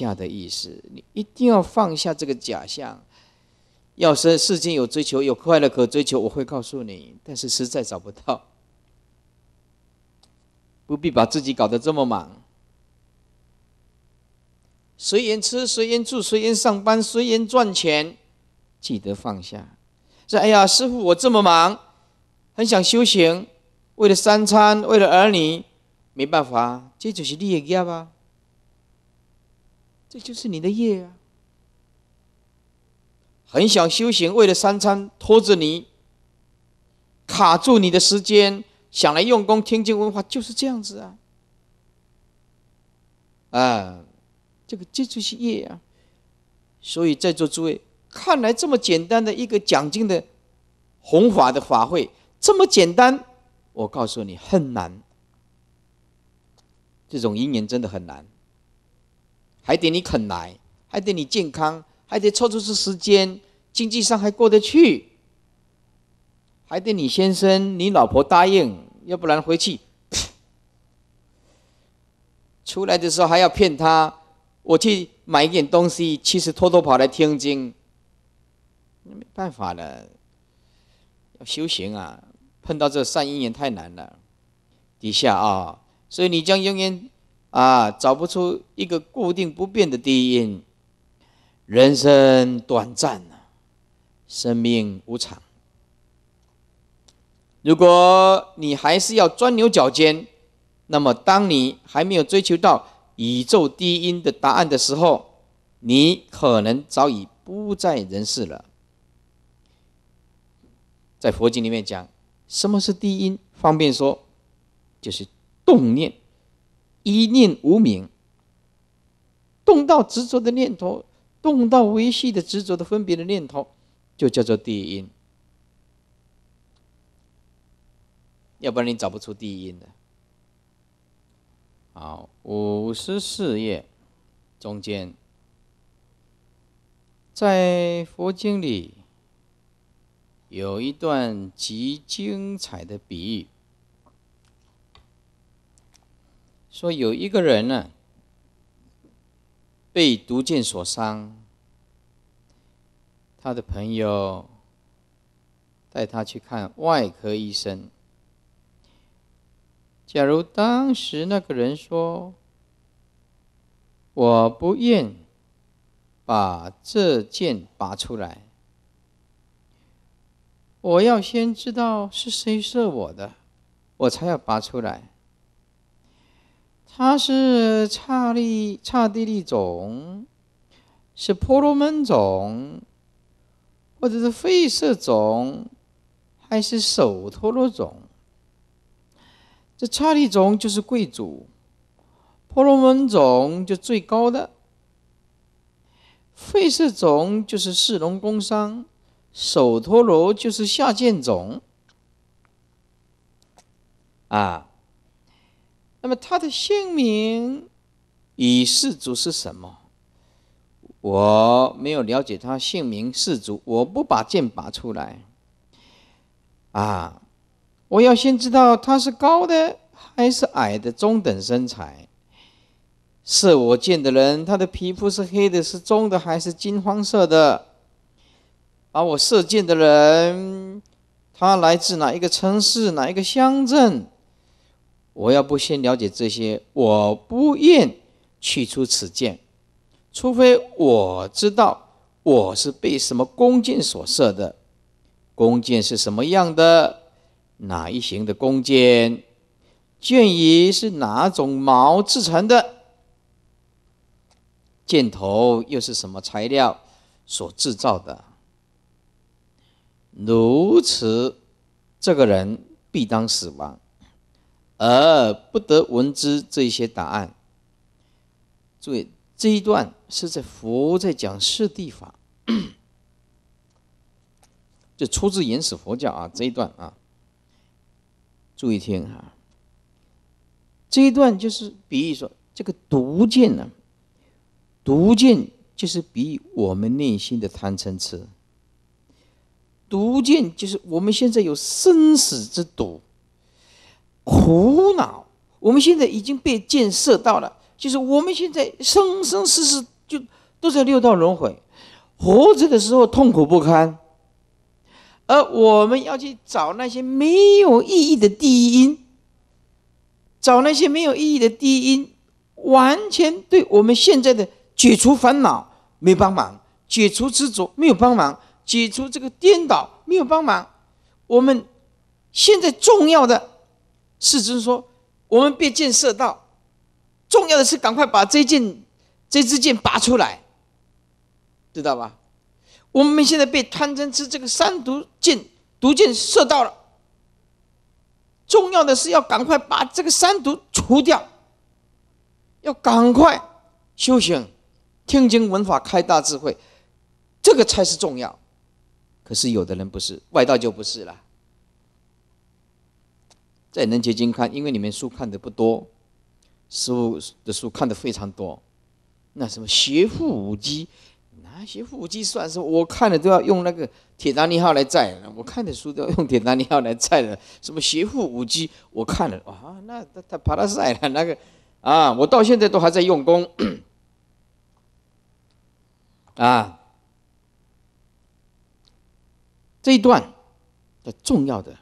下的意思，你一定要放下这个假象。要是世间有追求、有快乐可追求，我会告诉你；但是实在找不到，不必把自己搞得这么忙。随缘吃，随缘住，随缘上班，随缘赚钱，记得放下。说：“哎呀，师傅，我这么忙，很想修行，为了三餐，为了儿女，没办法，这就是业啊。”这就是你的业啊！很想修行，为了三餐拖着你，卡住你的时间，想来用功。听经文化就是这样子啊！啊，这个这就是业啊！所以，在座诸位，看来这么简单的一个讲经的弘法的法会，这么简单，我告诉你很难，这种因缘真的很难。还得你肯来，还得你健康，还得抽出是时间，经济上还过得去，还得你先生、你老婆答应，要不然回去 出来的时候还要骗他，我去买点东西，其实偷偷跑来天津，没办法了，要修行啊，碰到这善因缘太难了，底下啊，所以你将永远啊，找不出一个固定不变的低音。人生短暂啊，生命无常。如果你还是要钻牛角尖，那么当你还没有追求到宇宙低音的答案的时候，你可能早已不在人世了。在佛经里面讲，什么是低音？方便说，就是动念。一念无明，动到执着的念头，动到维系的执着的分别的念头，就叫做地阴。要不然你找不出地阴的。好，五十四页中间，在佛经里有一段极精彩的比喻。说有一个人呢，被毒箭所伤。他的朋友带他去看外科医生。假如当时那个人说：“我不愿把这箭拔出来，我要先知道是谁射我的，我才要拔出来。”他是刹利刹帝利种，是婆罗门种，或者是吠舍种，还是首陀罗种？这刹利种就是贵族，婆罗门种就最高的，吠舍种就是士农工商，首陀罗就是下贱种，啊。那么他的姓名与氏族是什么？我没有了解他姓名氏族，我不把剑拔出来。啊，我要先知道他是高的还是矮的，中等身材。射我箭的人，他的皮肤是黑的、是棕的还是金黄色的？而我射箭的人，他来自哪一个城市、哪一个乡镇？我要不先了解这些，我不愿取出此箭，除非我知道我是被什么弓箭所射的，弓箭是什么样的，哪一型的弓箭，箭羽是哪种毛制成的，箭头又是什么材料所制造的。如此，这个人必当死亡。而不得闻之，这一些答案。注意，这一段是在佛在讲四地法，就出自原始佛教啊。这一段啊，注意听啊。这一段就是比喻说，这个毒箭呢，毒箭就是比喻我们内心的贪嗔痴，毒箭就是我们现在有生死之毒。苦恼，我们现在已经被箭射到了，就是我们现在生生世世就都在六道轮回，活着的时候痛苦不堪，而我们要去找那些没有意义的低音，找那些没有意义的低音，完全对我们现在的解除烦恼没帮忙，解除执着没有帮忙，解除这个颠倒没有帮忙，我们现在重要的。世尊说：“我们被箭射到，重要的是赶快把这箭、这支箭拔出来，知道吧？我们现在被贪嗔痴这个三毒箭毒箭射到了，重要的是要赶快把这个三毒除掉，要赶快修行，听经闻法开大智慧，这个才是重要。可是有的人不是外道，就不是了。”在能结晶看，因为你们书看的不多，书的书看的非常多。那什么《学富五鸡》，那《学富五鸡》算是我看了都要用那个铁达尼号来载了。我看的书都要用铁达尼号来载了。什么《学富五鸡》，我看了啊，那他他爬他晒了。那个啊，我到现在都还在用功。啊，这一段的重要的。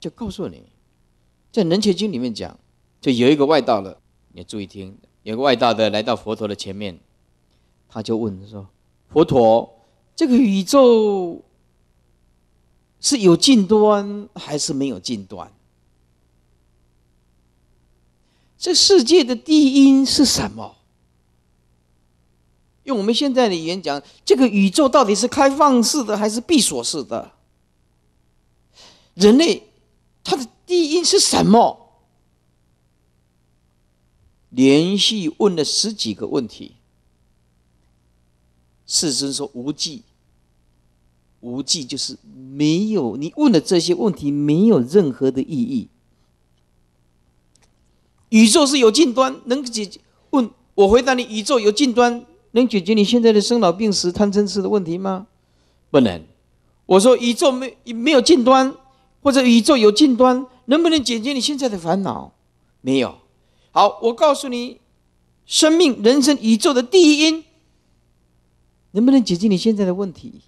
就告诉你，在《楞严经》里面讲，就有一个外道的，你注意听，有个外道的来到佛陀的前面，他就问说：“佛陀，这个宇宙是有近端还是没有近端？这世界的地因是什么？用我们现在的语言讲，这个宇宙到底是开放式的还是闭锁式的？人类？”它的第一音是什么？连续问了十几个问题，世尊说无忌，无忌就是没有。你问的这些问题没有任何的意义。宇宙是有尽端，能解？问我回答你，宇宙有尽端，能解决你现在的生老病死、贪嗔痴的问题吗？不能。我说宇宙没没有尽端。或者宇宙有近端，能不能解决你现在的烦恼？没有。好，我告诉你，生命、人生、宇宙的第一因，能不能解决你现在的问题？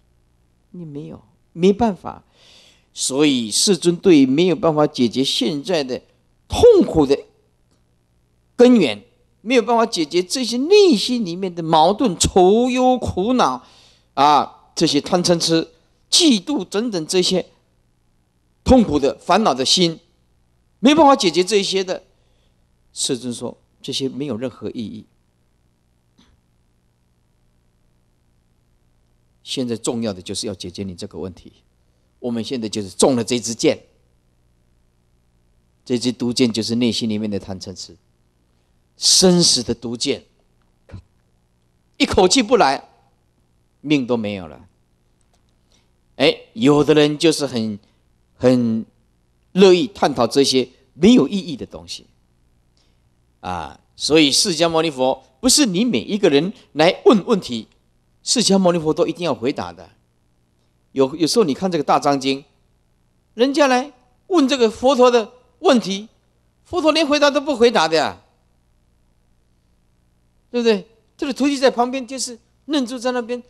你没有，没办法。所以，世尊对没有办法解决现在的痛苦的根源，没有办法解决这些内心里面的矛盾、愁忧、苦恼啊，这些贪嗔痴、嫉妒等等这些。痛苦的、烦恼的心，没办法解决这些的。世尊说，这些没有任何意义。现在重要的就是要解决你这个问题。我们现在就是中了这支箭，这支毒箭就是内心里面的贪嗔痴，生死的毒箭，一口气不来，命都没有了。哎，有的人就是很。很乐意探讨这些没有意义的东西啊，所以释迦牟尼佛不是你每一个人来问问题，释迦牟尼佛都一定要回答的。有有时候你看这个大藏经，人家来问这个佛陀的问题，佛陀连回答都不回答的呀，对不对？这个徒弟在旁边就是愣住在那边，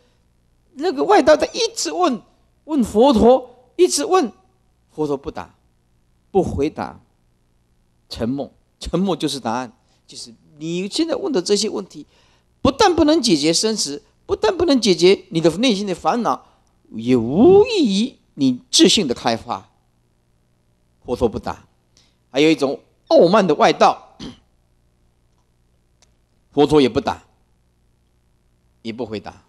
那个外道他一直问，问佛陀，一直问。佛陀不答，不回答，沉默，沉默就是答案，就是你现在问的这些问题，不但不能解决生死，不但不能解决你的内心的烦恼，也无异于你自信的开发。佛陀不答，还有一种傲慢的外道，佛 陀也不答，也不回答，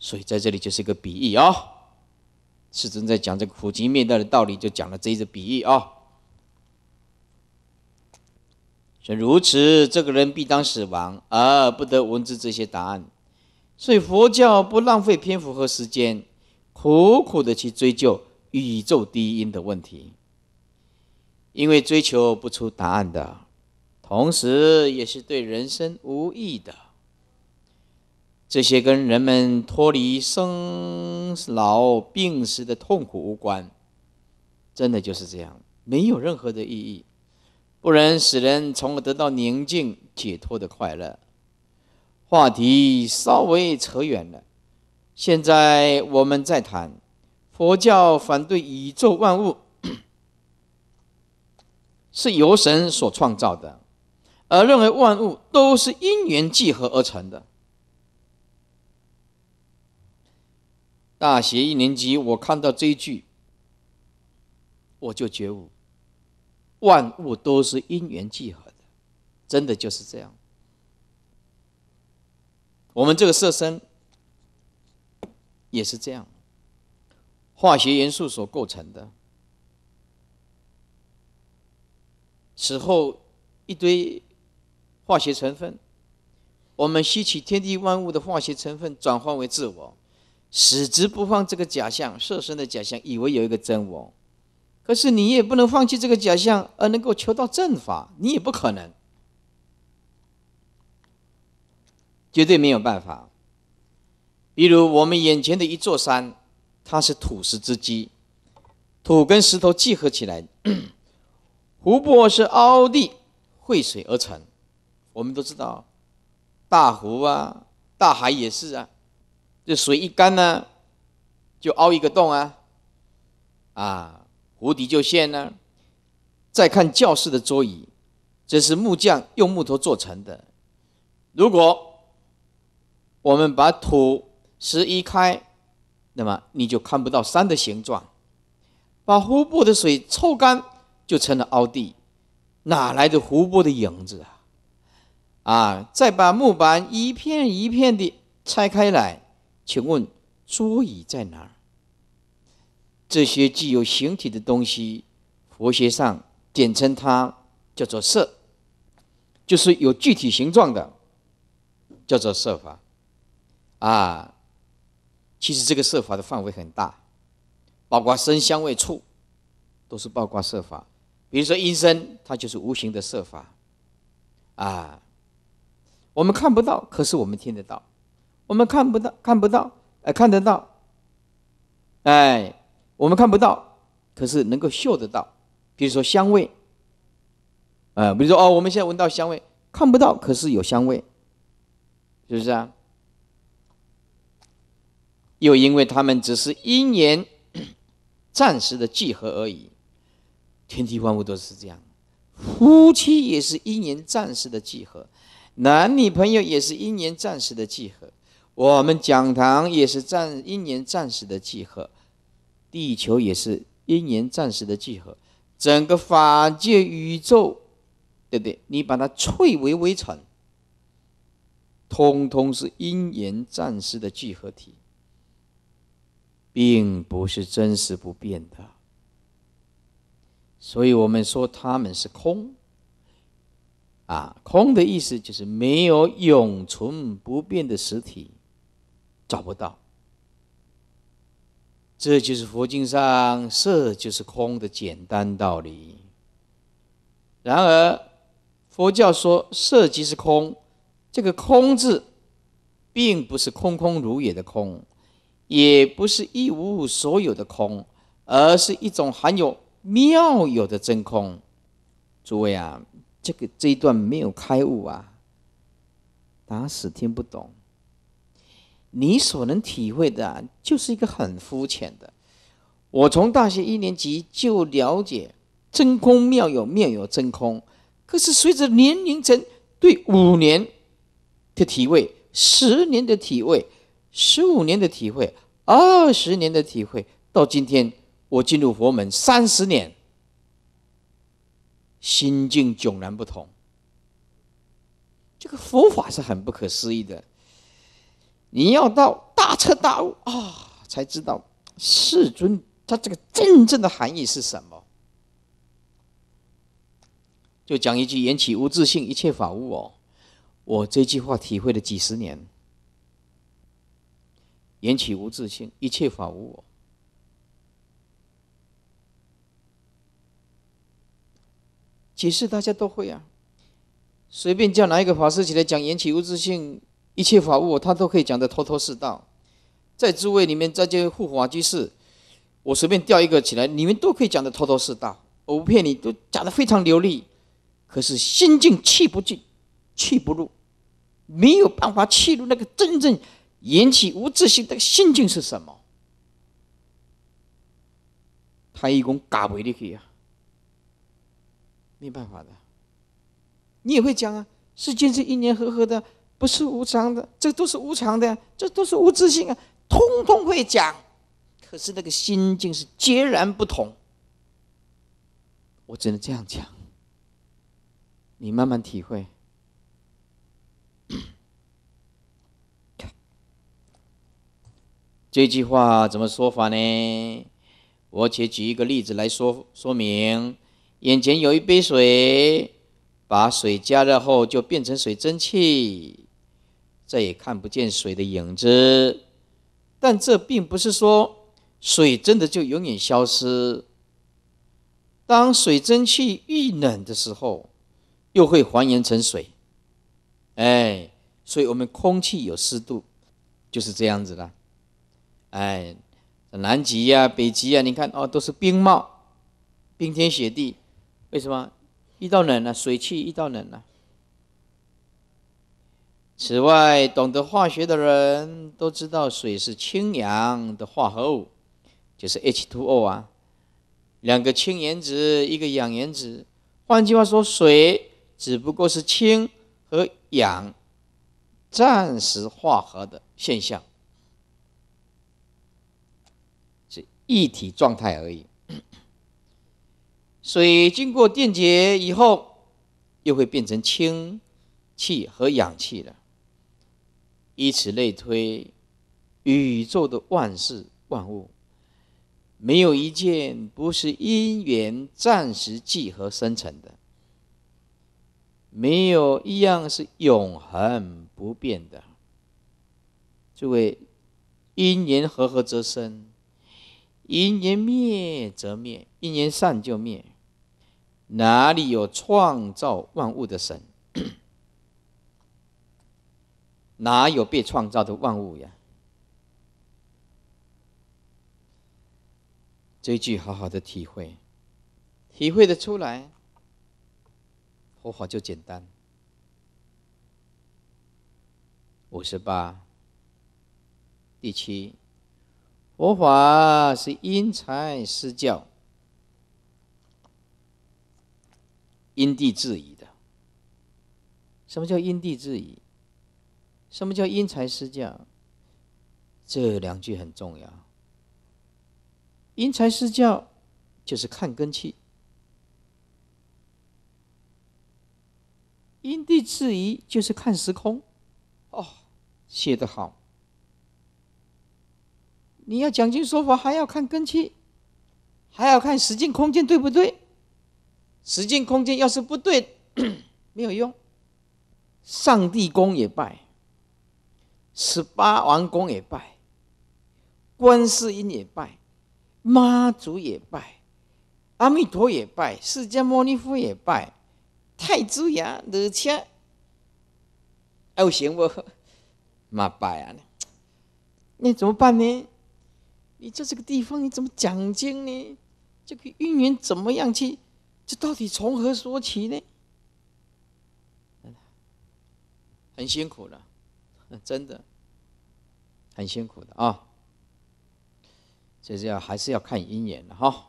所以在这里就是一个比喻啊。世尊在讲这个苦集灭道的道理，就讲了这一个比喻啊。说如此，这个人必当死亡，而不得闻知这些答案。所以佛教不浪费篇幅和时间，苦苦的去追究宇宙第一因的问题，因为追求不出答案的，同时也是对人生无益的。这些跟人们脱离生老病死的痛苦无关，真的就是这样，没有任何的意义，不能使人从而得到宁静解脱的快乐。话题稍微扯远了，现在我们在谈，佛教反对宇宙万物 是由神所创造的，而认为万物都是因缘聚合而成的。大学一年级，我看到这一句，我就觉悟：万物都是因缘聚合的，真的就是这样。我们这个色身也是这样，化学元素所构成的。此后一堆化学成分，我们吸取天地万物的化学成分，转化为自我。死之不放这个假象，设身的假象，以为有一个真我，可是你也不能放弃这个假象而能够求到正法，你也不可能，绝对没有办法。比如我们眼前的一座山，它是土石之基，土跟石头聚合起来；湖泊是凹地汇水而成，我们都知道，大湖啊，大海也是啊。这水一干呢，就凹一个洞啊！啊，湖底就陷了。再看教室的桌椅，这是木匠用木头做成的。如果我们把土石一开，那么你就看不到山的形状。把湖泊的水抽干，就成了凹地，哪来的湖泊的影子啊？啊！再把木板一片一片地拆开来。请问，桌椅在哪儿？这些具有形体的东西，佛学上简称它叫做色，就是有具体形状的，叫做色法。啊，其实这个色法的范围很大，包括声、香味、触，都是包括色法。比如说音声，它就是无形的色法。啊，我们看不到，可是我们听得到。我们看不到，看不到，哎，看得到，哎，我们看不到，可是能够嗅得到，比如说香味，啊，比如说哦，我们现在闻到香味，看不到，可是有香味，是不是啊？又因为它们只是一年暂时的聚合而已，天地万物都是这样，夫妻也是一年暂时的聚合，男女朋友也是一年暂时的聚合。我们讲堂也是暂因缘暂时的聚合，地球也是一缘暂时的聚合，整个法界宇宙，对不对？你把它摧毁为尘，通通是因缘暂时的聚合体，并不是真实不变的，所以我们说他们是空。啊，空的意思就是没有永存不变的实体。找不到，这就是佛经上“色就是空”的简单道理。然而，佛教说“色即是空”，这个“空”字，并不是空空如也的空，也不是一无所有的空，而是一种含有妙有的真空。诸位啊，这个这一段没有开悟啊，打死听不懂。你所能体会的，就是一个很肤浅的。我从大学一年级就了解真空妙有，妙有真空。可是随着年龄增，对五年的体会，十年的体会，十五年的体会，二十年的体会，到今天我进入佛门三十年，心境迥然不同。这个佛法是很不可思议的。你要到大彻大悟啊，才知道世尊他这个真正的含义是什么。就讲一句“缘起无自性，一切法无我”。我这句话体会了几十年，“缘起无自性，一切法无我”。解释大家都会啊，随便叫哪一个法师起来讲“缘起无自性”。一切法物，他都可以讲的头头是道。在诸位里面，在这护法居士，我随便调一个起来，你们都可以讲的头头是道。我不骗你，都讲的非常流利。可是心静气不静，气不入，没有办法气入那个真正引起无自性的心境是什么？他一共嘎不去啊，没办法的。你也会讲啊，世间是一年呵呵的。不是无常的，这都是无常的，这都是无自性啊，通通会讲，可是那个心境是截然不同。我只能这样讲，你慢慢体会。这句话怎么说法呢？我且举一个例子来说说明：眼前有一杯水，把水加热后就变成水蒸气。再也看不见水的影子，但这并不是说水真的就永远消失。当水蒸气遇冷的时候，又会还原成水。哎，所以我们空气有湿度，就是这样子的。哎，南极呀、北极呀，你看哦，都是冰帽，冰天雪地，为什么？遇到冷了，水汽遇到冷了。此外，懂得化学的人都知道，水是氢氧的化合物，就是 h w o 啊，两个氢原子，一个氧原子。换句话说，水只不过是氢和氧暂时化合的现象，是一体状态而已。水经过电解以后，又会变成氢气和氧气的。以此类推，宇宙的万事万物，没有一件不是因缘暂时聚合生成的，没有一样是永恒不变的。诸位，因缘和合则生，因缘灭则灭，因缘散就灭，哪里有创造万物的神？哪有被创造的万物呀？这一句好好的体会，体会的出来，佛法就简单。五十八，第七，佛法是因材施教，因地制宜的。什么叫因地制宜？什么叫因材施教？这两句很重要。因材施教就是看根器，因地制宜就是看时空。哦，写的好。你要讲经说法，还要看根器，还要看时间空间对不对？时间空间要是不对，没有用，上帝公也拜。十八王公也拜，观世音也拜，妈祖也拜，阿弥陀也拜，释迦摩尼佛也拜，太子爷、而且，哎，有行不？嘛拜啊！那怎么办呢？你在这个地方，你怎么讲经呢？这个姻缘怎么样去？这到底从何说起呢？很辛苦了，真的。很辛苦的啊，这是要还是要看因缘的哈。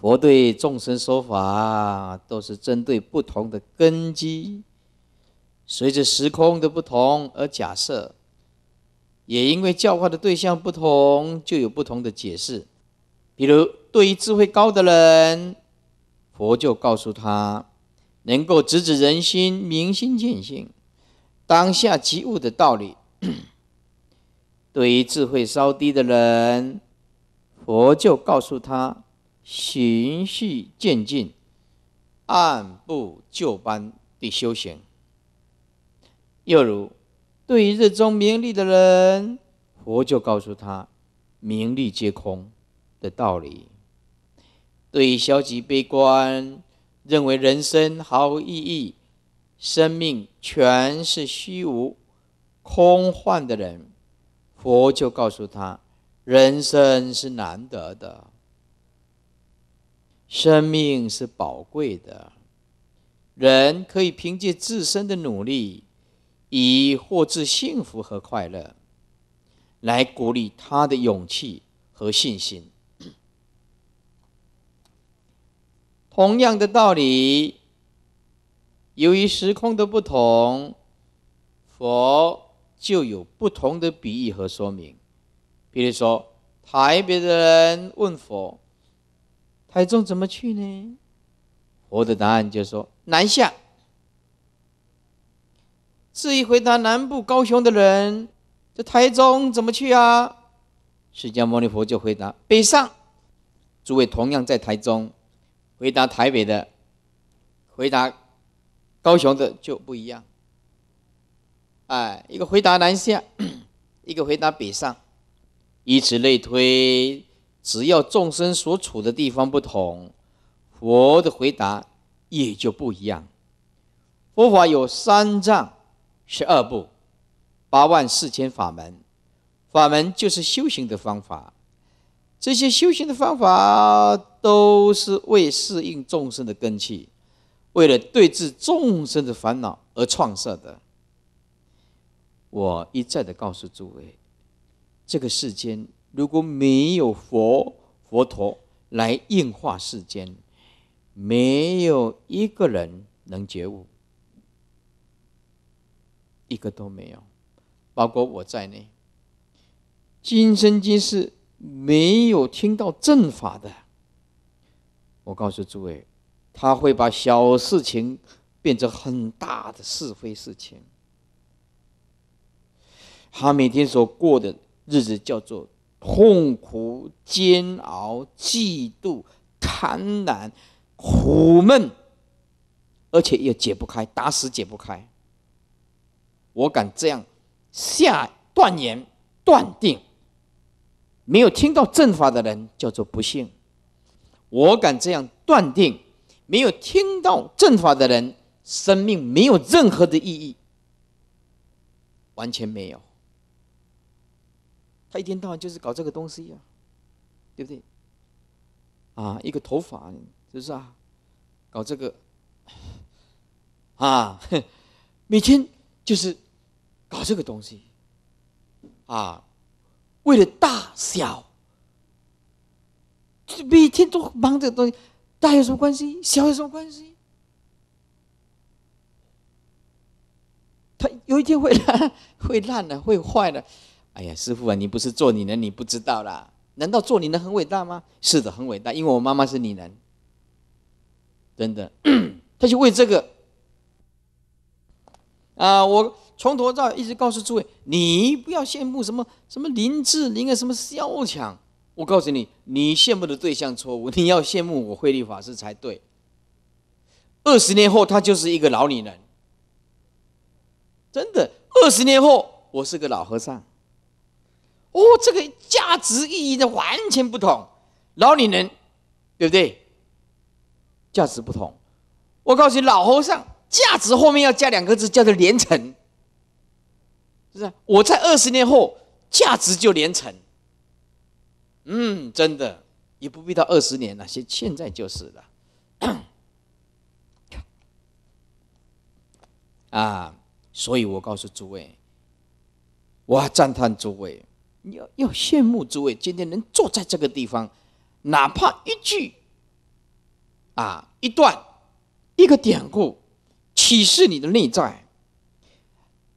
佛对众生说法，都是针对不同的根基，随着时空的不同而假设，也因为教化的对象不同，就有不同的解释。比如，对于智慧高的人，佛就告诉他，能够直指人心、明心见性、当下即悟的道理。对于智慧稍低的人，佛就告诉他循序渐进、按部就班的修行。又如，对于热衷名利的人，佛就告诉他名利皆空的道理。对于消极悲观、认为人生毫无意义、生命全是虚无空幻的人，佛就告诉他：“人生是难得的，生命是宝贵的，人可以凭借自身的努力以获致幸福和快乐，来鼓励他的勇气和信心。”同样的道理，由于时空的不同，佛。就有不同的比喻和说明，比如说，台北的人问佛：“台中怎么去呢？”我的答案就说，南下。至于回答南部高雄的人：“这台中怎么去啊？”释迦牟尼佛就回答：“北上。”诸位同样在台中，回答台北的，回答高雄的就不一样。哎，一个回答南下，一个回答北上，以此类推。只要众生所处的地方不同，佛的回答也就不一样。佛法有三藏、十二部、八万四千法门，法门就是修行的方法。这些修行的方法都是为适应众生的根器，为了对治众生的烦恼而创设的。我一再的告诉诸位，这个世间如果没有佛佛陀来硬化世间，没有一个人能觉悟，一个都没有，包括我在内。今生今世没有听到正法的，我告诉诸位，他会把小事情变成很大的是非事情。他每天所过的日子叫做痛苦、煎熬、嫉妒、贪婪、苦闷，而且也解不开，打死解不开。我敢这样下断言、断定，没有听到正法的人叫做不幸。我敢这样断定，没有听到正法的人，生命没有任何的意义，完全没有。他一天到晚就是搞这个东西呀，对不对？啊，一个头发，是不是啊？搞这个，啊，每天就是搞这个东西，啊，为了大小，每天都忙这东西，大有什么关系？小有什么关系？他有一天会烂，会烂的，会坏的。哎呀，师傅啊，你不是做女人，你不知道啦。难道做女人很伟大吗？是的，很伟大，因为我妈妈是女人。真的，他就为这个啊！我从头到一直告诉诸位，你不要羡慕什么什么林志玲啊，什么萧蔷。我告诉你，你羡慕的对象错误，你要羡慕我慧立法师才对。二十年后，他就是一个老女人。真的，二十年后，我是个老和尚。哦，这个价值意义的完全不同，老女人，对不对？价值不同，我告诉你，老和尚，价值后面要加两个字，叫做连成，是不是？我在二十年后，价值就连成。嗯，真的，也不必到二十年了，现现在就是了。啊，所以我告诉诸位，我赞叹诸位。你要要羡慕诸位，今天能坐在这个地方，哪怕一句、啊一段、一个典故，启示你的内在，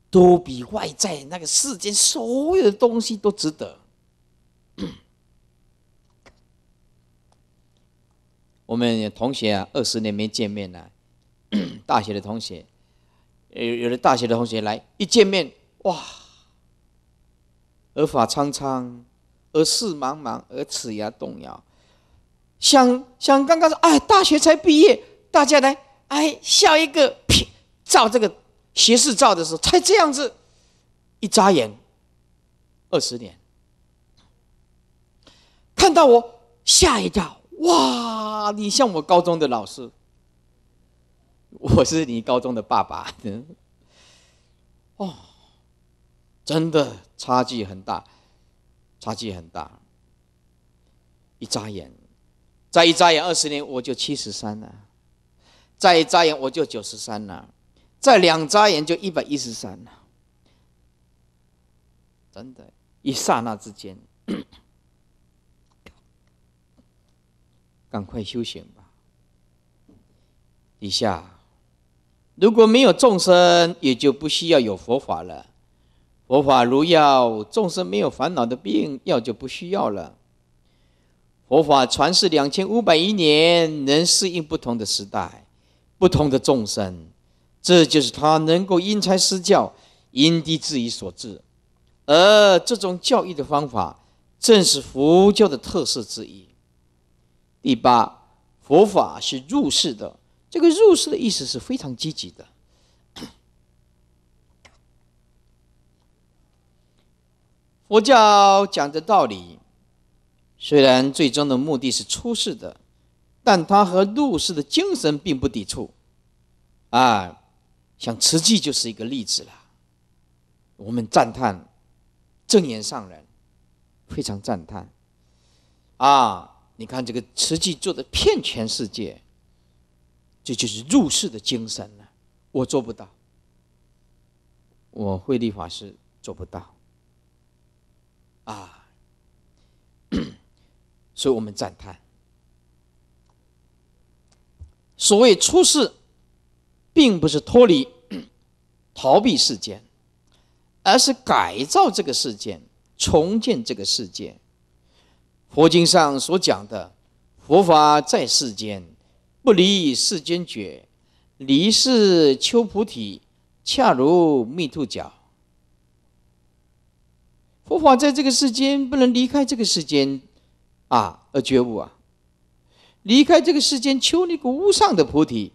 都比外在那个世间所有的东西都值得。我们同学啊，二十年没见面了，大学的同学，有有的大学的同学来一见面，哇！而法苍苍，而事茫茫，而齿牙动摇。想想刚刚说，哎，大学才毕业，大家来，哎，笑一个，照这个斜视照的时候，才这样子，一眨眼，二十年，看到我，吓一跳，哇！你像我高中的老师，我是你高中的爸爸，哦。真的差距很大，差距很大。一眨眼，再一眨眼，二十年我就七十三了；再一眨眼，我就九十三了；再两眨眼，就一百一十三了。真的，一刹那之间，赶快修行吧。以下，如果没有众生，也就不需要有佛法了。佛法如药，众生没有烦恼的病，药就不需要了。佛法传世两千五百余年，能适应不同的时代、不同的众生，这就是他能够因材施教、因地制宜所致。而这种教育的方法，正是佛教的特色之一。第八，佛法是入世的，这个入世的意思是非常积极的。佛教讲的道理，虽然最终的目的是出世的，但它和入世的精神并不抵触。啊，像慈济就是一个例子了。我们赞叹正言上人，非常赞叹。啊，你看这个慈济做的骗全世界，这就是入世的精神了。我做不到，我慧立法师做不到。所以我们赞叹，所谓出世，并不是脱离、逃避世间，而是改造这个世间、重建这个世界。佛经上所讲的，佛法在世间，不离世间觉；离世秋菩提，恰如蜜兔角。佛法在这个世间，不能离开这个世间。啊，而觉悟啊，离开这个世间求那个无上的菩提，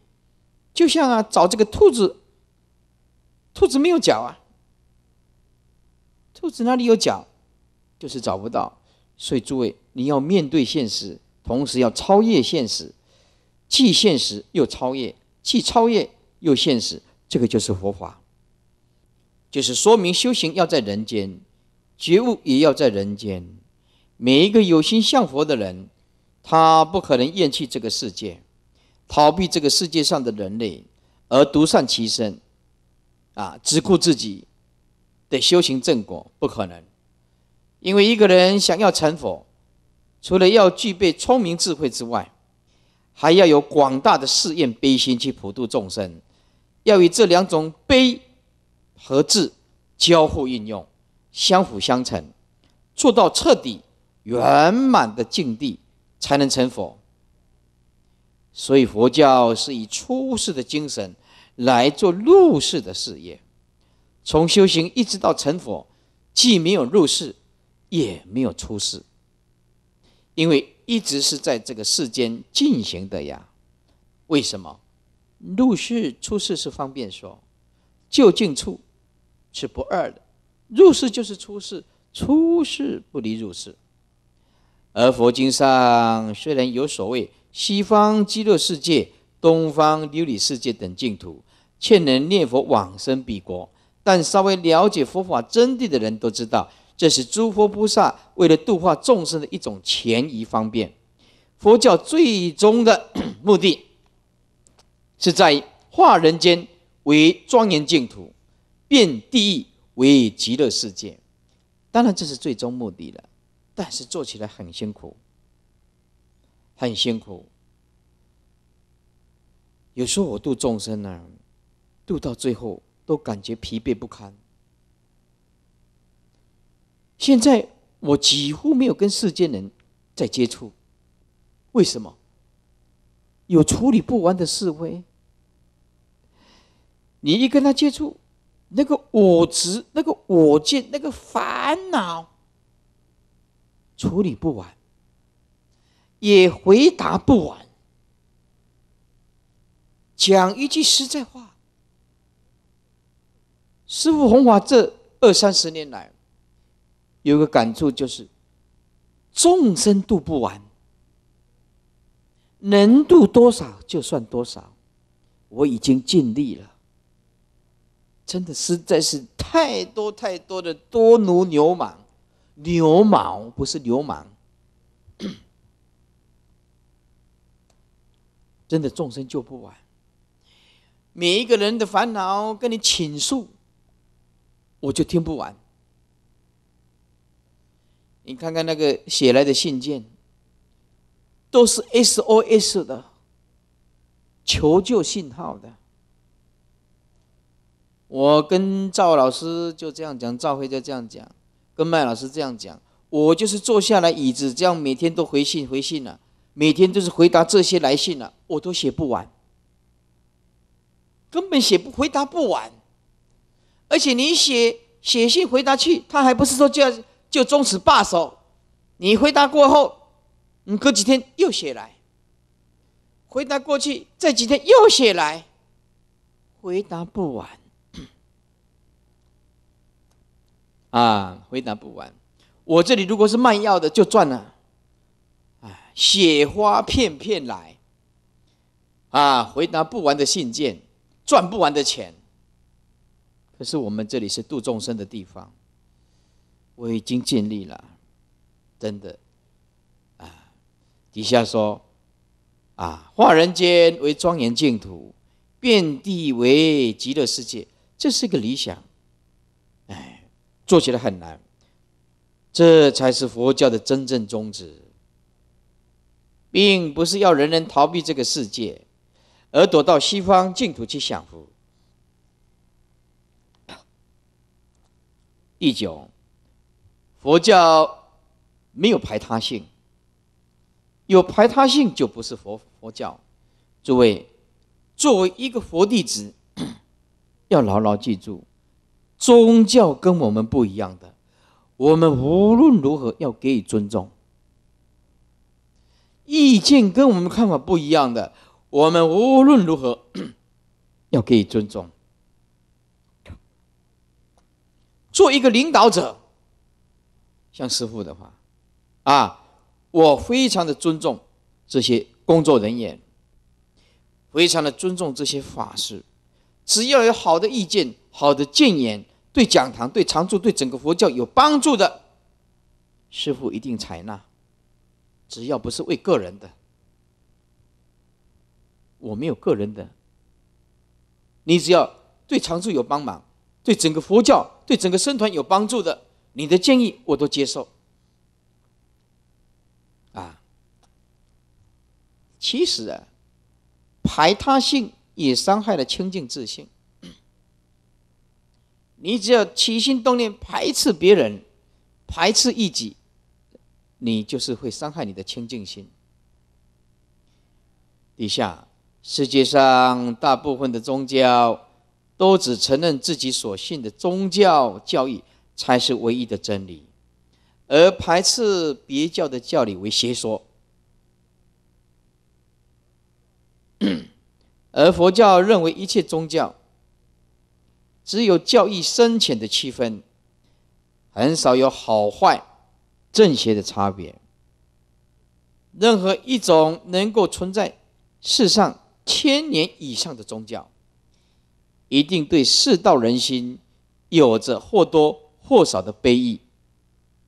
就像啊找这个兔子，兔子没有脚啊，兔子哪里有脚，就是找不到。所以，诸位，你要面对现实，同时要超越现实，既现实又超越，既超越又现实，这个就是佛法。就是说明修行要在人间，觉悟也要在人间。每一个有心向佛的人，他不可能厌弃这个世界，逃避这个世界上的人类，而独善其身，啊，只顾自己的修行正果，不可能。因为一个人想要成佛，除了要具备聪明智慧之外，还要有广大的试验悲心去普度众生，要以这两种悲和智交互运用，相辅相成，做到彻底。圆满的境地才能成佛，所以佛教是以出世的精神来做入世的事业，从修行一直到成佛，既没有入世，也没有出世，因为一直是在这个世间进行的呀。为什么？入世出世是方便说，就近处是不二的，入世就是出世，出世不离入世。而佛经上虽然有所谓西方极乐世界、东方琉璃世界等净土，劝人念佛往生彼国，但稍微了解佛法真谛的人都知道，这是诸佛菩萨为了度化众生的一种前移方便。佛教最终的 目的，是在化人间为庄严净土，变地狱为极乐世界。当然，这是最终目的了。但是做起来很辛苦，很辛苦。有时候我度众生呢，度到最后都感觉疲惫不堪。现在我几乎没有跟世间人在接触，为什么？有处理不完的是非，你一跟他接触，那个我执、那个我见、那个烦恼。处理不完，也回答不完。讲一句实在话，师父弘法这二三十年来，有个感触就是：众生度不完，能度多少就算多少。我已经尽力了，真的实在是太多太多的多奴牛马。流氓不是流氓，真的众生救不完。每一个人的烦恼跟你倾诉，我就听不完。你看看那个写来的信件，都是 SOS 的求救信号的。我跟赵老师就这样讲，赵辉在这样讲。跟麦老师这样讲，我就是坐下来椅子，这样每天都回信回信了，每天都是回答这些来信了，我都写不完，根本写不回答不完。而且你写写信回答去，他还不是说就要就终止罢手？你回答过后，你隔几天又写来，回答过去，这几天又写来，回答不完。啊，回答不完。我这里如果是卖药的，就赚了。啊，雪花片片来。啊，回答不完的信件，赚不完的钱。可是我们这里是度众生的地方，我已经尽力了，真的。啊，底下说，啊，化人间为庄严净土，遍地为极乐世界，这是个理想。做起来很难，这才是佛教的真正宗旨，并不是要人人逃避这个世界，而躲到西方净土去享福。第九，佛教没有排他性，有排他性就不是佛佛教。诸位，作为一个佛弟子，要牢牢记住。宗教跟我们不一样的，我们无论如何要给予尊重；意见跟我们看法不一样的，我们无论如何 要给予尊重。做一个领导者，像师傅的话，啊，我非常的尊重这些工作人员，非常的尊重这些法师，只要有好的意见、好的谏言。对讲堂、对常住、对整个佛教有帮助的，师傅一定采纳。只要不是为个人的，我没有个人的。你只要对常住有帮忙，对整个佛教、对整个僧团有帮助的，你的建议我都接受。啊，其实啊，排他性也伤害了清净自信。你只要起心动念排斥别人，排斥异己，你就是会伤害你的清净心。底下，世界上大部分的宗教都只承认自己所信的宗教教义才是唯一的真理，而排斥别教的教理为邪说。而佛教认为一切宗教。只有教义深浅的区分，很少有好坏、正邪的差别。任何一种能够存在世上千年以上的宗教，一定对世道人心有着或多或少的悲意。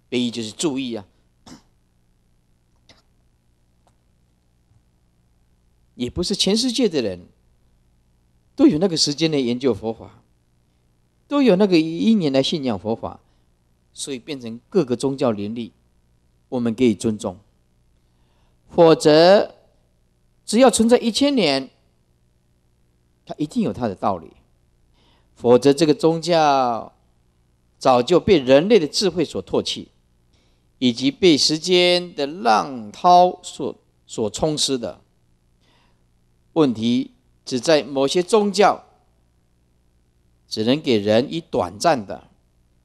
悲意就是注意啊，也不是全世界的人都有那个时间来研究佛法。都有那个一年来信仰佛法，所以变成各个宗教林立，我们给予尊重。否则，只要存在一千年，它一定有它的道理；否则，这个宗教早就被人类的智慧所唾弃，以及被时间的浪涛所所冲失的。问题只在某些宗教。只能给人以短暂的、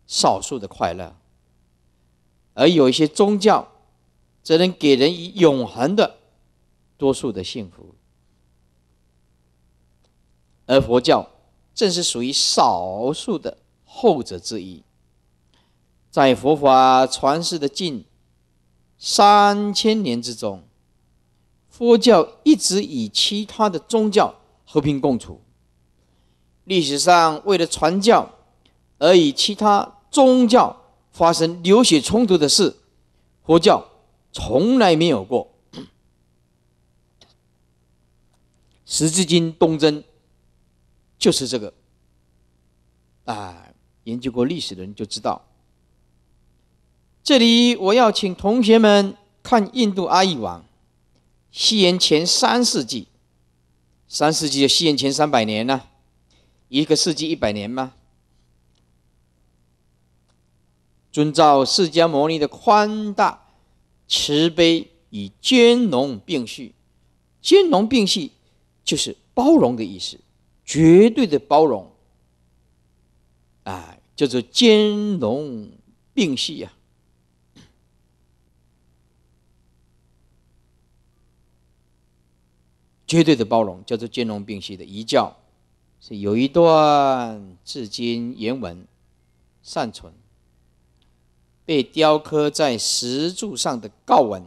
少数的快乐，而有一些宗教则能给人以永恒的、多数的幸福，而佛教正是属于少数的后者之一。在佛法传世的近三千年之中，佛教一直与其他的宗教和平共处。历史上为了传教而与其他宗教发生流血冲突的事，佛教从来没有过。十字军东征就是这个。啊，研究过历史的人就知道。这里我要请同学们看印度阿育王，西元前三世纪，三世纪就西元前三百年呢。一个世纪一百年吗？遵照释迦牟尼的宽大慈悲，以兼容并蓄，兼容并蓄就是包容的意思，绝对的包容，哎，叫做兼容并蓄呀，绝对的包容叫做兼容并蓄的一教。是有一段至今原文尚存，被雕刻在石柱上的告文，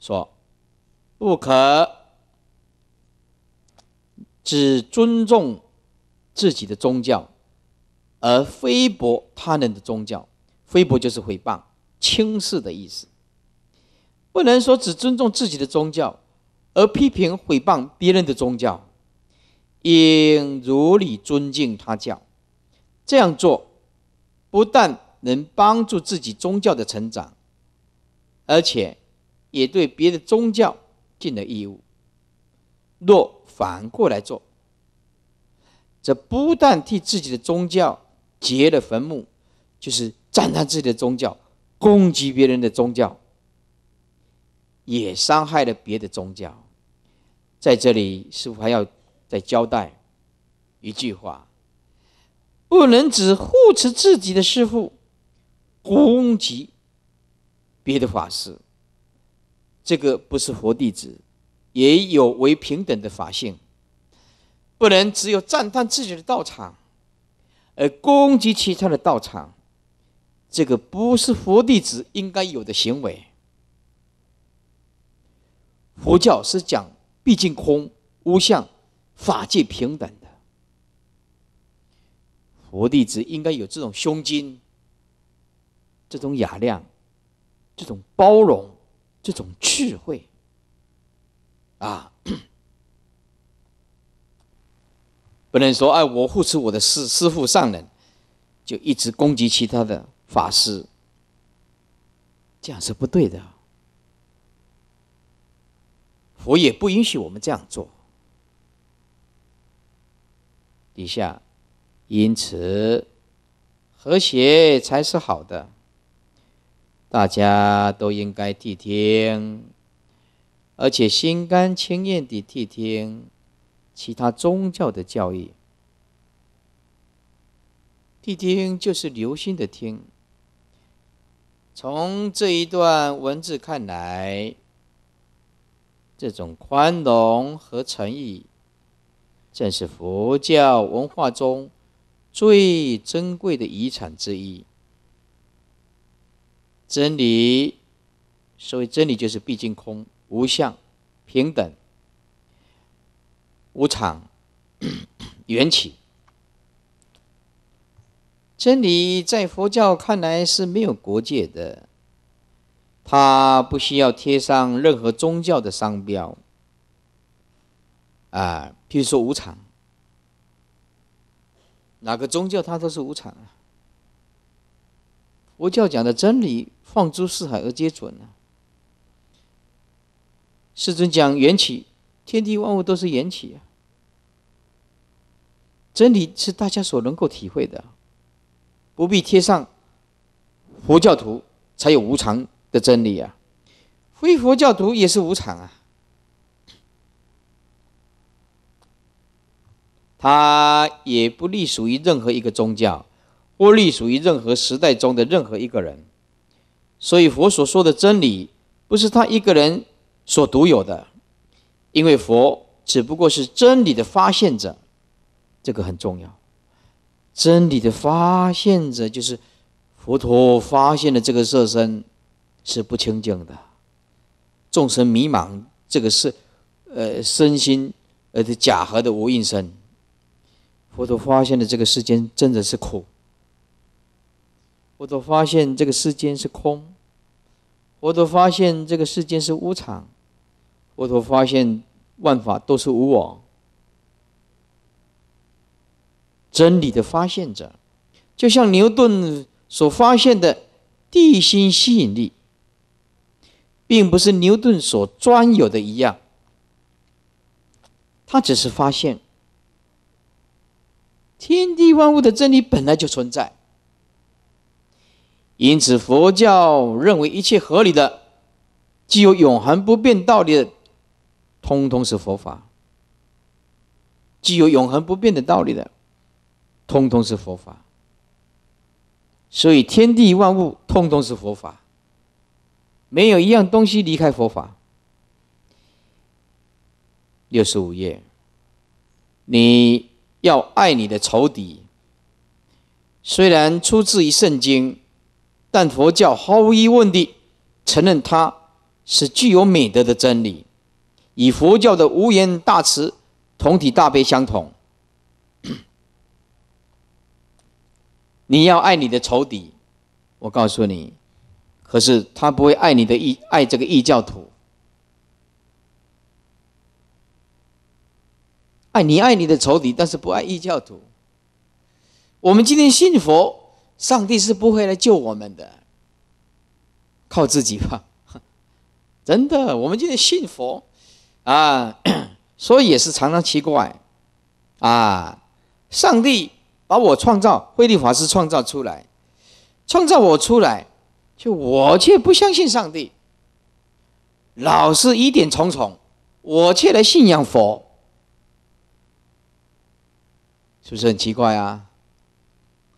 说：“不可只尊重自己的宗教，而菲薄他人的宗教。菲薄就是毁谤、轻视的意思。不能说只尊重自己的宗教，而批评毁谤别人的宗教。”应如理尊敬他教，这样做不但能帮助自己宗教的成长，而且也对别的宗教尽了义务。若反过来做，则不但替自己的宗教结了坟墓，就是赞叹自己的宗教，攻击别人的宗教，也伤害了别的宗教。在这里，师傅还要。在交代一句话：不能只护持自己的师父，攻击别的法师。这个不是佛弟子，也有为平等的法性。不能只有赞叹自己的道场，而攻击其他的道场。这个不是佛弟子应该有的行为。佛教是讲毕竟空无相。法界平等的，佛弟子应该有这种胸襟、这种雅量、这种包容、这种智慧啊！不能说哎，我护持我的师师父上人，就一直攻击其他的法师，这样是不对的。佛也不允许我们这样做。一下，因此和谐才是好的。大家都应该谛听，而且心甘情愿地谛听其他宗教的教义。谛听就是留心的听。从这一段文字看来，这种宽容和诚意。正是佛教文化中最珍贵的遗产之一。真理，所谓真理就是毕竟空、无相、平等、无常、缘起。真理在佛教看来是没有国界的，它不需要贴上任何宗教的商标。啊，譬如说无常，哪个宗教它都是无常啊？佛教讲的真理，放诸四海而皆准啊。世尊讲缘起，天地万物都是缘起啊。真理是大家所能够体会的，不必贴上佛教徒才有无常的真理啊，非佛教徒也是无常啊。他也不隶属于任何一个宗教，或隶属于任何时代中的任何一个人。所以，佛所说的真理，不是他一个人所独有的，因为佛只不过是真理的发现者，这个很重要。真理的发现者就是佛陀发现了这个色身是不清净的，众生迷茫，这个是呃身心，呃假合的无应身。佛陀发现了这个世间真的是苦，佛陀发现这个世间是空，佛陀发现这个世间是无常，佛陀发现万法都是无我。真理的发现者，就像牛顿所发现的地心吸引力，并不是牛顿所专有的一样，他只是发现。天地万物的真理本来就存在，因此佛教认为一切合理的、具有永恒不变道理的，通通是佛法；具有永恒不变的道理的，通通是佛法。所以天地万物通通是佛法，没有一样东西离开佛法。六十五页，你。要爱你的仇敌，虽然出自于圣经，但佛教毫无疑问地承认它是具有美德的真理，与佛教的无言大慈、同体大悲相同。你要爱你的仇敌，我告诉你，可是他不会爱你的异爱这个异教徒。你爱你的仇敌，但是不爱异教徒。我们今天信佛，上帝是不会来救我们的，靠自己吧。真的，我们今天信佛啊，所以也是常常奇怪啊。上帝把我创造，慧律法师创造出来，创造我出来，就我却不相信上帝，老是疑点重重，我却来信仰佛。是不是很奇怪啊？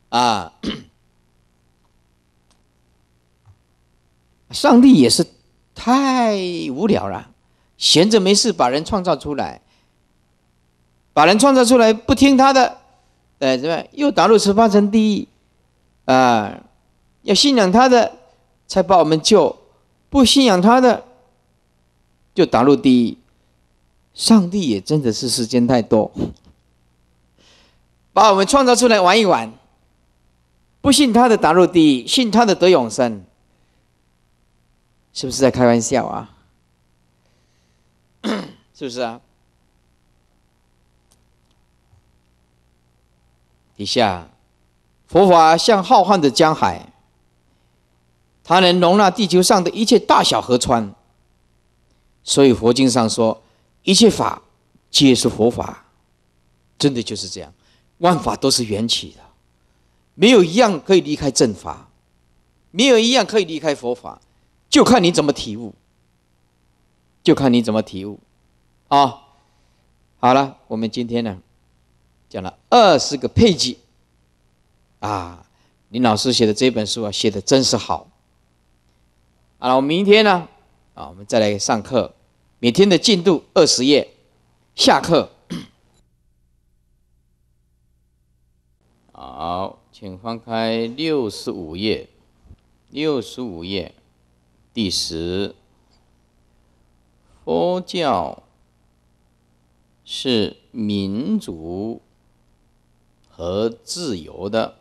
啊，上帝也是太无聊了，闲着没事把人创造出来，把人创造出来不听他的，哎，怎么又打入十八层地狱啊？要信仰他的才把我们救，不信仰他的就打入地狱。上帝也真的是时间太多。把我们创造出来玩一玩，不信他的打入地狱，信他的得永生，是不是在开玩笑啊？是不是啊？底下，佛法像浩瀚的江海，它能容纳地球上的一切大小河川。所以佛经上说，一切法皆是佛法，真的就是这样。万法都是缘起的，没有一样可以离开正法，没有一样可以离开佛法，就看你怎么体悟，就看你怎么体悟，啊，好了，我们今天呢，讲了二十个配句，啊，林老师写的这本书啊，写的真是好，好了，我明天呢，啊，我们再来上课，每天的进度二十页，下课。好，请翻开六十五页。六十五页，第十。佛教是民主和自由的。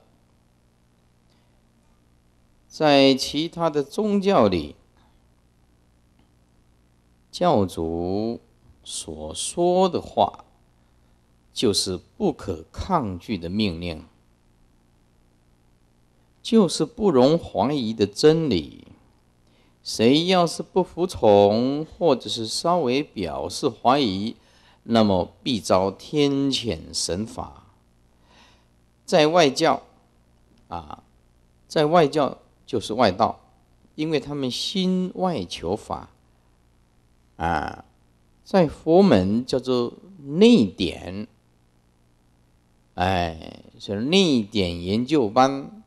在其他的宗教里，教主所说的话就是不可抗拒的命令。就是不容怀疑的真理，谁要是不服从，或者是稍微表示怀疑，那么必遭天谴神罚。在外教，啊，在外教就是外道，因为他们心外求法。啊，在佛门叫做内典，哎，是内典研究班。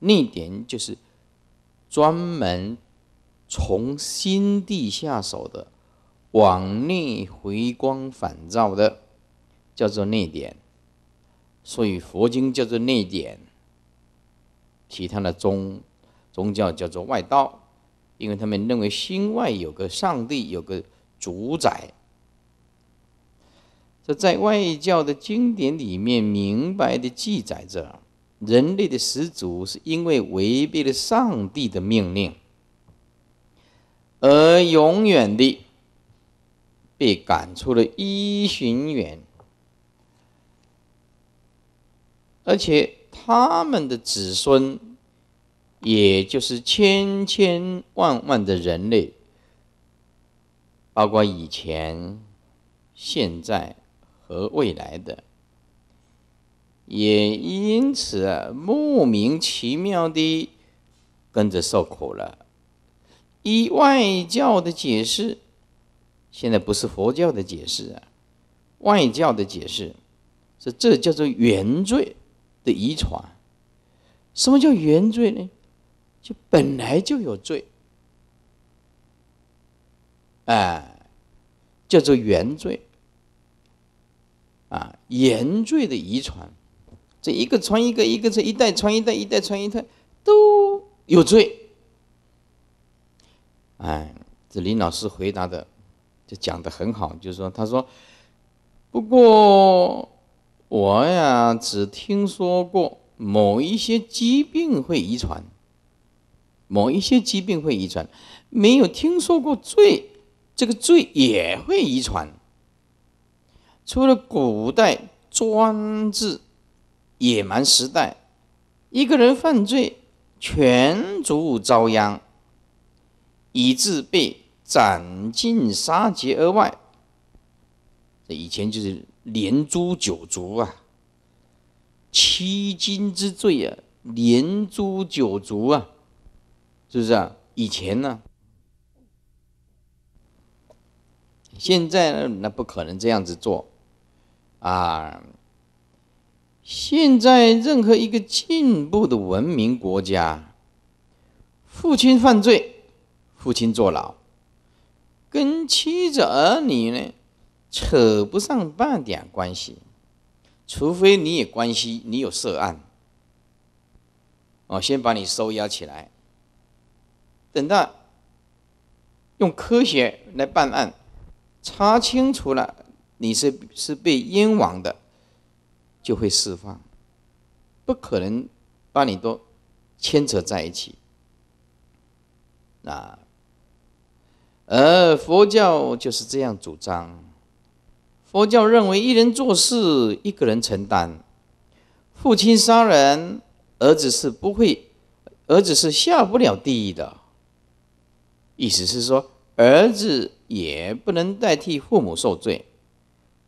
内典就是专门从心地下手的，往内回光返照的，叫做内典。所以佛经叫做内典，其他的宗宗教叫做外道，因为他们认为心外有个上帝，有个主宰。这在外教的经典里面明白的记载着。人类的始祖是因为违背了上帝的命令，而永远的被赶出了一巡园，而且他们的子孙，也就是千千万万的人类，包括以前、现在和未来的。也因此啊，莫名其妙的跟着受苦了。依外教的解释，现在不是佛教的解释啊，外教的解释是这叫做原罪的遗传。什么叫原罪呢？就本来就有罪，哎，叫做原罪啊，原罪的遗传。这一个传一个，一个这一代传一代，一代传一代，都有罪。哎，这林老师回答的就讲的很好，就是说，他说，不过我呀只听说过某一些疾病会遗传，某一些疾病会遗传，没有听说过罪这个罪也会遗传。除了古代专制。野蛮时代，一个人犯罪，全族遭殃，以致被斩尽杀绝而外，这以前就是连诛九族啊，欺君之罪啊，连诛九族啊，是不是啊？以前呢，现在呢，那不可能这样子做，啊。现在任何一个进步的文明国家，父亲犯罪，父亲坐牢，跟妻子儿女呢扯不上半点关系，除非你也关系，你有涉案，我先把你收押起来，等到用科学来办案，查清楚了你是是被冤枉的。就会释放，不可能把你都牵扯在一起啊。而佛教就是这样主张，佛教认为一人做事一个人承担。父亲杀人，儿子是不会，儿子是下不了地狱的。意思是说，儿子也不能代替父母受罪，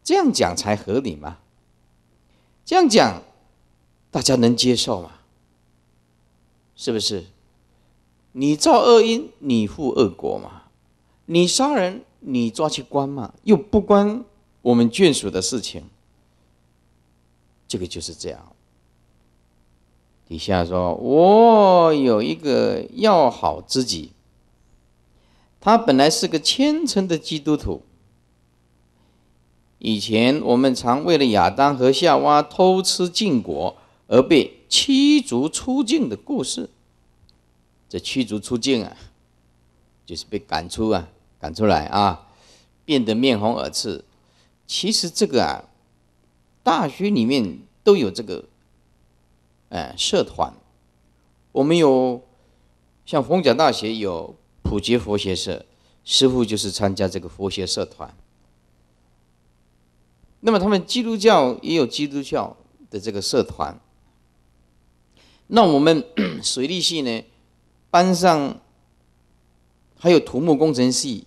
这样讲才合理嘛。这样讲，大家能接受吗？是不是？你造恶因，你负恶果嘛？你杀人，你抓去关嘛？又不关我们眷属的事情。这个就是这样。底下说我有一个要好知己，他本来是个虔诚的基督徒。以前我们常为了亚当和夏娃偷吃禁果而被驱逐出境的故事，这驱逐出境啊，就是被赶出啊，赶出来啊，变得面红耳赤。其实这个啊，大学里面都有这个，哎，社团，我们有，像红甲大学有普及佛学社，师傅就是参加这个佛学社团。那么他们基督教也有基督教的这个社团。那我们水利系呢，班上还有土木工程系，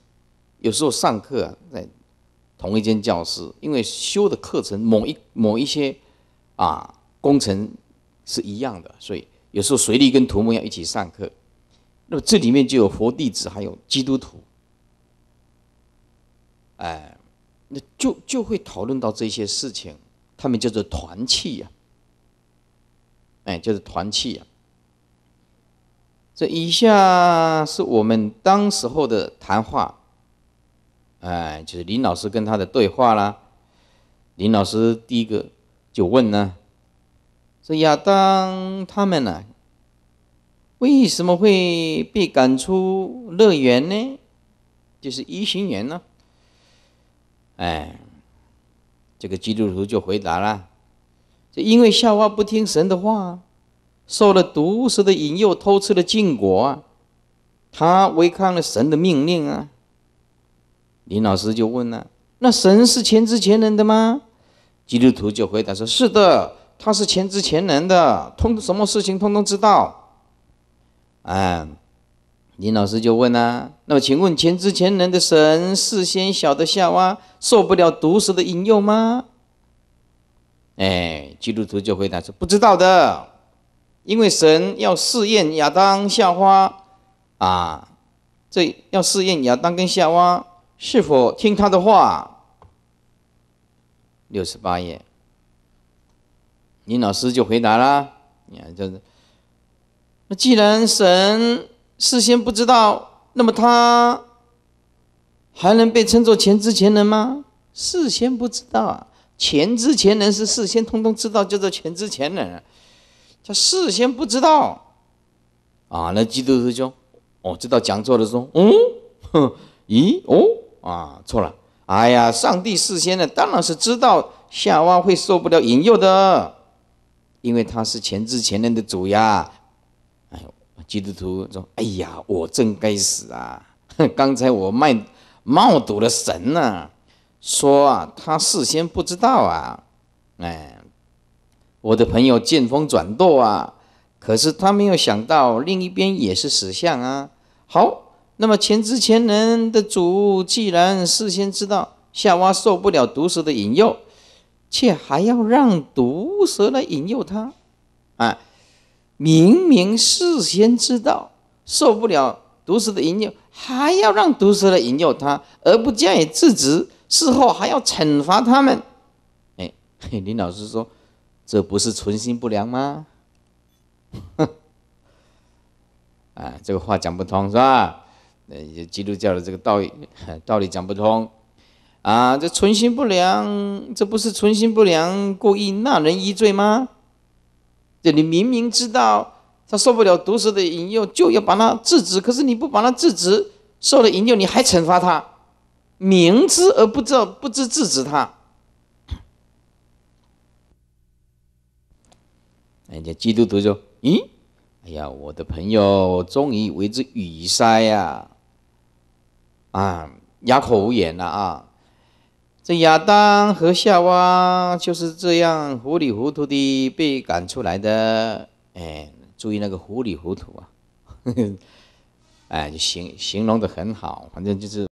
有时候上课在同一间教室，因为修的课程某一某一些啊工程是一样的，所以有时候水利跟土木要一起上课。那么这里面就有佛弟子，还有基督徒，哎。那就就会讨论到这些事情，他们叫做团契呀，哎，就是团契呀。这以下是我们当时候的谈话，哎，就是林老师跟他的对话啦。林老师第一个就问呢，说亚当他们呢，为什么会被赶出乐园呢？就是一行人呢。哎，这个基督徒就回答了：“就因为夏娃不听神的话，受了毒蛇的引诱，偷吃了禁果啊，他违抗了神的命令啊。”林老师就问了：“那神是全知全能的吗？”基督徒就回答说：“是的，他是全知全能的，通什么事情通通知道。”哎。林老师就问啦：“那么请问前知前能的神事先晓得夏娃受不了毒蛇的引诱吗？”哎，基督徒就回答说：“不知道的，因为神要试验亚当、夏娃啊，这要试验亚当跟夏娃是否听他的话。”六十八页，林老师就回答啦：“你看，这，是那既然神……”事先不知道，那么他还能被称作前知前能吗？事先不知道啊，前知前能是事先通通知道，叫做前知前能，叫事先不知道啊，那基督徒就哦，知道讲座的时候，嗯，哼，咦，哦，啊，错了，哎呀，上帝事先呢，当然是知道夏娃会受不了引诱的，因为他是前知前人的主呀。基督徒说：“哎呀，我真该死啊！刚才我卖冒赌的神呢，说啊，他事先不知道啊，哎，我的朋友见风转舵啊，可是他没有想到另一边也是死相啊。好，那么前知前能的主既然事先知道夏娃受不了毒蛇的引诱，却还要让毒蛇来引诱他，哎。”明明事先知道受不了毒蛇的引诱，还要让毒蛇来引诱他，而不加以制止，事后还要惩罚他们。哎，林老师说，这不是存心不良吗？哼，啊，这个话讲不通是吧？呃，基督教的这个道理 道理讲不通啊，这存心不良，这不是存心不良，故意纳人一罪吗？这，你明明知道他受不了毒蛇的引诱，就要把他制止。可是你不把他制止，受了引诱，你还惩罚他，明知而不知道，不知制止他。人家基督徒说：“咦，哎呀，我的朋友终于为之语塞呀，啊，哑口无言了啊。”这亚当和夏娃就是这样糊里糊涂地被赶出来的。哎，注意那个糊里糊涂啊，哎，形形容的很好，反正就是。